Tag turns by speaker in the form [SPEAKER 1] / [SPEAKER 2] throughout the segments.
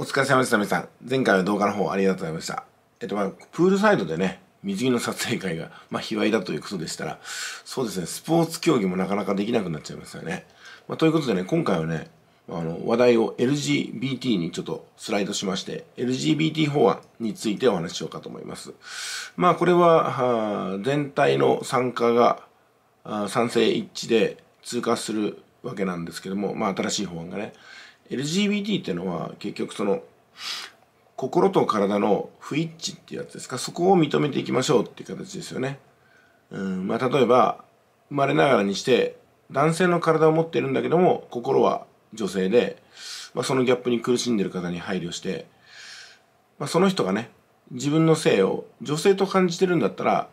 [SPEAKER 1] お疲れ様でした、皆さん。前回の動画の方ありがとうございました。えっと、まあ、プールサイドでね、水着の撮影会が、まあ、卑猥だということでしたら、そうですね、スポーツ競技もなかなかできなくなっちゃいましたよね。まあ、ということでね、今回はね、あの、話題を LGBT にちょっとスライドしまして、LGBT 法案についてお話ししようかと思います。まあ、これは、は全体の参加が、賛成一致で通過するわけなんですけども、まあ、新しい法案がね。LGBT っていうのは結局その心と体の不一致ってやつですかそこを認めていきましょうっていう形ですよね。うんまあ、例えば生まれながらにして男性の体を持ってるんだけども心は女性で、まあ、そのギャップに苦しんでる方に配慮して、まあ、その人がね自分の性を女性と感じてるんだったら、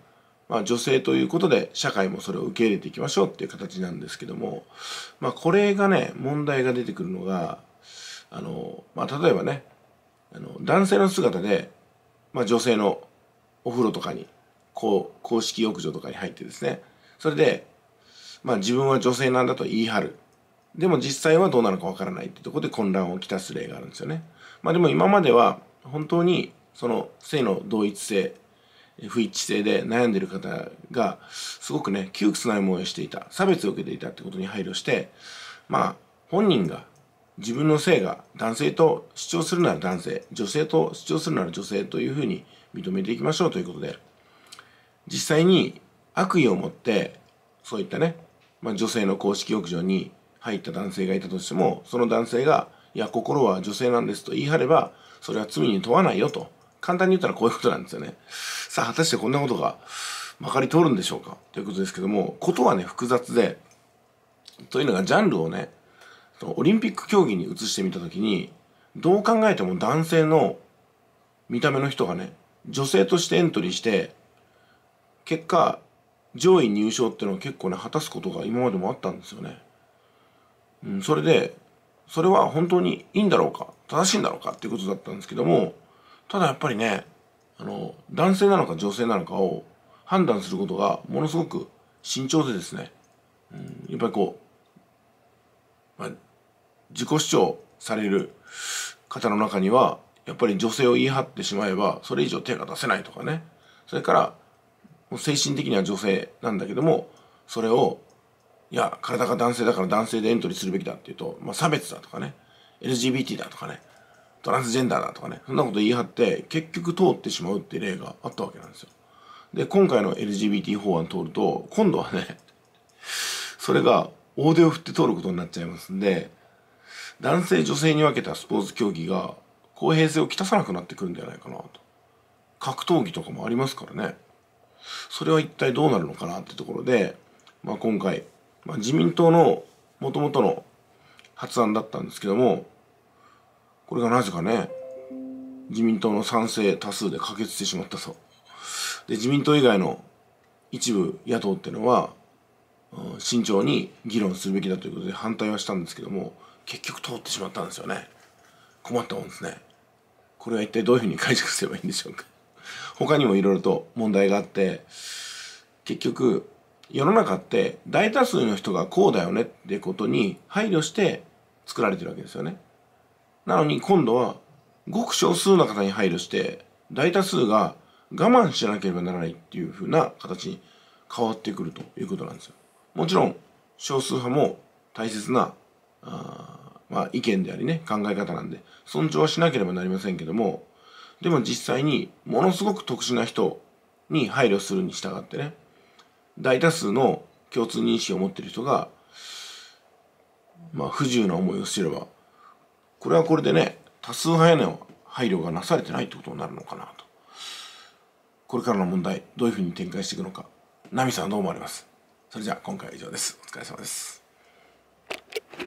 [SPEAKER 1] まあ、女性ということで社会もそれを受け入れていきましょうっていう形なんですけども、まあ、これがね問題が出てくるのがあの、まあ、例えばねあの男性の姿で、まあ、女性のお風呂とかにこう公式浴場とかに入ってですねそれで、まあ、自分は女性なんだと言い張るでも実際はどうなのかわからないってとこで混乱をきたす例があるんですよね。まあ、でも今までは本当にその性の同一性不一致性で悩んでる方がすごくね窮屈な思いをしていた差別を受けていたってことに配慮してまあ本人が自分の性が男性と主張するなら男性、女性と主張するなら女性というふうに認めていきましょうということで、実際に悪意を持って、そういったね、まあ、女性の公式浴場に入った男性がいたとしても、その男性が、いや、心は女性なんですと言い張れば、それは罪に問わないよと。簡単に言ったらこういうことなんですよね。さあ、果たしてこんなことがまかり通るんでしょうかということですけども、ことはね、複雑で、というのがジャンルをね、オリンピック競技に移してみた時にどう考えても男性の見た目の人がね女性としてエントリーして結果上位入賞っていうのを結構ね果たすことが今までもあったんですよね。うん、それでそれは本当にいいんだろうか正しいんだろうかっていうことだったんですけどもただやっぱりねあの男性なのか女性なのかを判断することがものすごく慎重でですね、うん、やっぱりこう、まあ、自己主張される方の中にはやっぱり女性を言い張ってしまえばそれ以上手が出せないとかねそれから精神的には女性なんだけどもそれをいや体が男性だから男性でエントリーするべきだっていうと、まあ、差別だとかね LGBT だとかねトランスジェンダーだとかねそんなこと言い張って結局通ってしまうっていう例があったわけなんですよ。で今回の LGBT 法案通ると今度はねそれが大手を振って通ることになっちゃいますんで男性女性に分けたスポーツ競技が公平性をきたさなくなってくるんじゃないかなと格闘技とかもありますからねそれは一体どうなるのかなってところで、まあ、今回、まあ、自民党のもともとの発案だったんですけどもこれがなぜかね自民党の賛成多数で可決してしまったそうで自民党以外の一部野党っていうのは、慎重に議論するべきだということで反対はしたんですけども結局通ってしまったんですよね困ったもんですねこれは一体どういうふうに解釈すればいいんでしょうか他にもいろいろと問題があって結局世の中って大多数の人がこうだよねってことに配慮して作られてるわけですよねなのに今度はごく少数の方に配慮して大多数が我慢しなければならないっていう風な形に変わってくるということなんですよ。もちろん少数派も大切なまあ、意見でありね、考え方なんで、尊重はしなければなりませんけども、でも実際に、ものすごく特殊な人に配慮するに従ってね、大多数の共通認識を持っている人が、まあ、不自由な思いをすれば、これはこれでね、多数派への配慮がなされてないってことになるのかなと。これからの問題、どういうふうに展開していくのか、ナミさんはどう思われますそれじゃあ今回は以上です。お疲れ様です。